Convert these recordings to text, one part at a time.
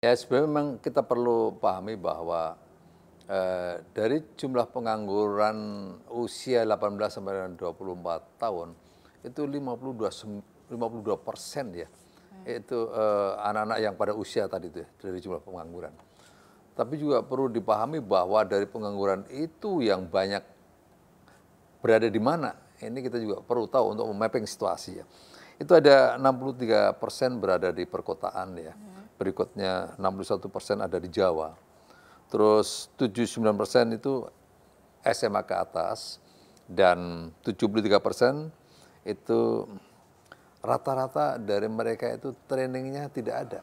Ya sebenarnya memang kita perlu pahami bahwa eh, dari jumlah pengangguran usia 18 sampai 24 tahun itu 52 52 persen ya hmm. itu eh, anak-anak eh, anak -anak yang pada usia tadi itu ya, dari jumlah pengangguran. Tapi juga perlu dipahami bahwa dari pengangguran itu yang banyak berada di mana ini kita juga perlu tahu untuk memapping situasi ya. Itu ada 63 persen berada di perkotaan ya. Hmm berikutnya 61 persen ada di Jawa. Terus 79 persen itu SMA ke atas, dan 73 persen itu rata-rata dari mereka itu trainingnya tidak ada.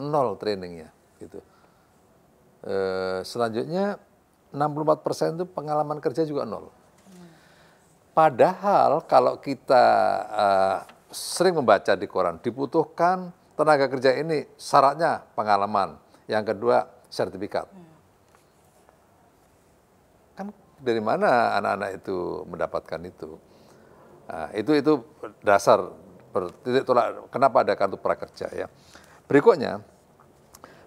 Nol trainingnya. gitu. E, selanjutnya 64 persen itu pengalaman kerja juga nol. Padahal kalau kita uh, sering membaca di koran, dibutuhkan tenaga kerja ini syaratnya pengalaman, yang kedua sertifikat. Kan dari mana anak-anak itu mendapatkan itu? Nah, itu itu dasar titik tolak kenapa ada kartu prakerja ya. Berikutnya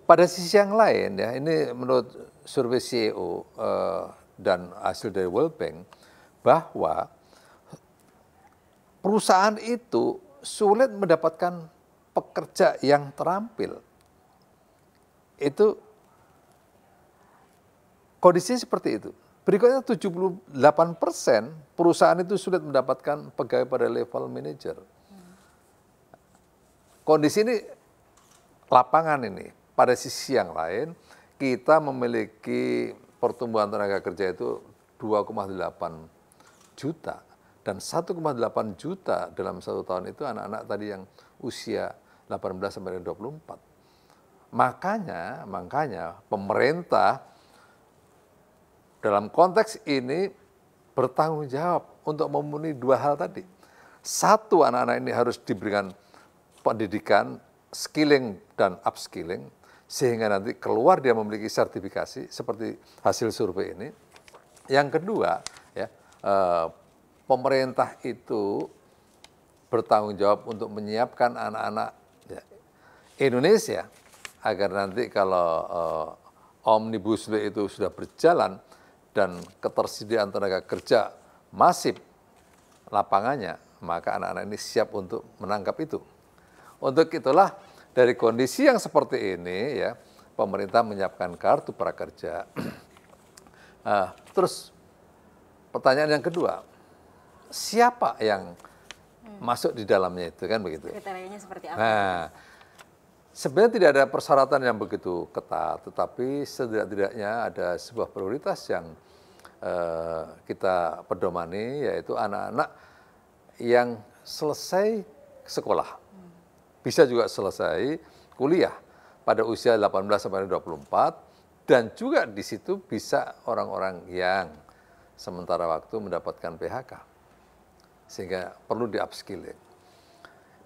pada sisi yang lain ya ini menurut survei CEO eh, dan hasil dari World Bank bahwa perusahaan itu sulit mendapatkan pekerja yang terampil itu kondisi seperti itu. Berikutnya 78% perusahaan itu sulit mendapatkan pegawai pada level manager. Kondisi ini lapangan ini. Pada sisi yang lain, kita memiliki pertumbuhan tenaga kerja itu 2,8 juta dan 1,8 juta dalam satu tahun itu anak-anak tadi yang usia 18 sampai 24. Makanya, makanya pemerintah dalam konteks ini bertanggung jawab untuk memenuhi dua hal tadi. Satu, anak-anak ini harus diberikan pendidikan, skilling dan upskilling, sehingga nanti keluar dia memiliki sertifikasi seperti hasil survei ini. Yang kedua, ya, eh, pemerintah itu bertanggung jawab untuk menyiapkan anak-anak Indonesia agar nanti kalau uh, omnibus law itu sudah berjalan dan ketersediaan tenaga kerja masif lapangannya, maka anak-anak ini siap untuk menangkap itu. Untuk itulah dari kondisi yang seperti ini ya, pemerintah menyiapkan kartu prakerja. uh, terus pertanyaan yang kedua, siapa yang hmm. masuk di dalamnya itu kan begitu? Kriterianya seperti apa? Nah, Sebenarnya tidak ada persyaratan yang begitu ketat, tetapi setidak-tidaknya ada sebuah prioritas yang eh, kita pedomani, yaitu anak-anak yang selesai sekolah. Bisa juga selesai kuliah pada usia 18 sampai 24 dan juga di situ bisa orang-orang yang sementara waktu mendapatkan PHK. Sehingga perlu di upskilling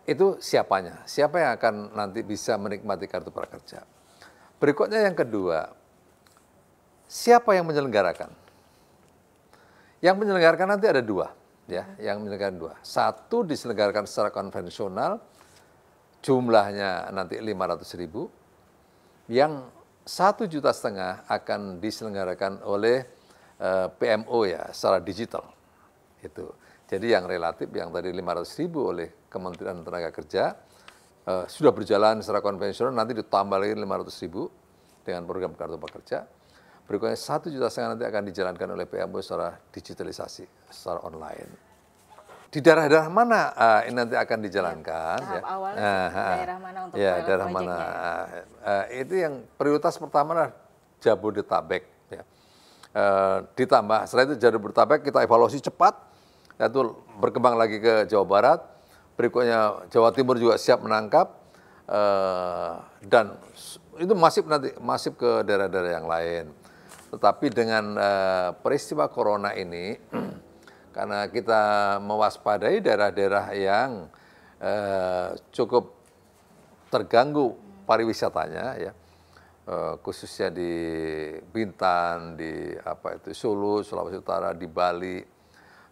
itu siapanya, siapa yang akan nanti bisa menikmati kartu prakerja. Berikutnya yang kedua, siapa yang menyelenggarakan? Yang menyelenggarakan nanti ada dua, ya, yang menyelenggarakan dua. Satu diselenggarakan secara konvensional, jumlahnya nanti 500 ribu. Yang satu juta setengah akan diselenggarakan oleh eh, PMO ya, secara digital. Itu. Jadi yang relatif yang tadi 500 ribu oleh Kementerian Tenaga Kerja eh, sudah berjalan secara konvensional, nanti ditambah lagi 500 ribu dengan program kartu pekerja. Berikutnya satu juta setengah nanti akan dijalankan oleh PMU secara digitalisasi, secara online. Di daerah-daerah mana uh, ini nanti akan dijalankan? Ya, ya. awalnya ah, uh, ah. daerah mana untuk ya, daerah mana? Uh, uh, itu yang prioritas pertama adalah Jabodetabek. Ya. Uh, ditambah setelah itu Jabodetabek kita evaluasi cepat Nah, itu berkembang lagi ke Jawa Barat, berikutnya Jawa Timur juga siap menangkap uh, dan itu masih nanti masif ke daerah-daerah yang lain. Tetapi dengan uh, peristiwa corona ini karena kita mewaspadai daerah-daerah yang uh, cukup terganggu pariwisatanya ya khususnya di Bintan, di apa itu Sulu, Sulawesi Utara, di Bali,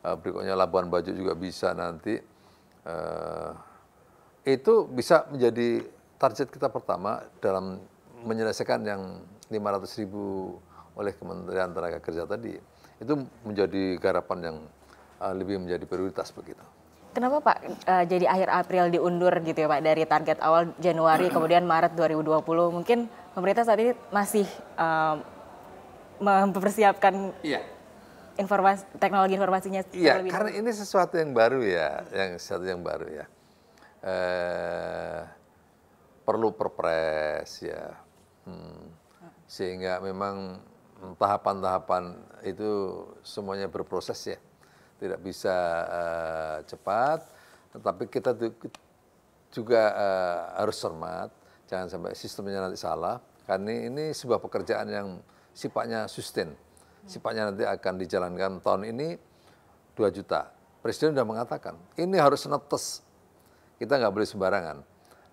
Eh, berikutnya Labuan Bajo juga bisa nanti. Eh, itu bisa menjadi target kita pertama dalam menyelesaikan yang 500 ribu oleh Kementerian Tenaga Kerja tadi. Itu menjadi garapan yang eh, lebih menjadi prioritas begitu. Kenapa Pak jadi akhir April diundur gitu ya Pak dari target awal Januari kemudian Maret 2020 mungkin pemerintah saat ini masih mempersiapkan iya informasi teknologi informasinya iya karena ini sesuatu yang baru ya yang sesuatu yang baru ya eh, perlu perpres ya hmm. sehingga memang tahapan-tahapan itu semuanya berproses ya tidak bisa eh, cepat tetapi kita juga eh, harus hormat jangan sampai sistemnya nanti salah karena ini sebuah pekerjaan yang sifatnya sustain sifatnya nanti akan dijalankan tahun ini 2 juta. Presiden sudah mengatakan, ini harus netes. Kita nggak boleh sembarangan.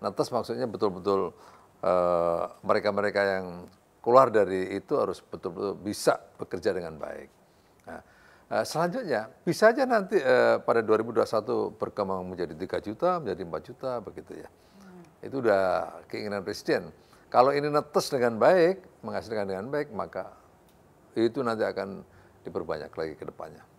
Netes maksudnya betul-betul eh, mereka-mereka uh, yang keluar dari itu harus betul-betul bisa bekerja dengan baik. Nah, uh, selanjutnya, bisa aja nanti uh, pada 2021 berkembang menjadi 3 juta, menjadi 4 juta, begitu ya. Itu udah keinginan Presiden. Kalau ini netes dengan baik, menghasilkan dengan baik, maka itu nanti akan diperbanyak lagi ke depannya.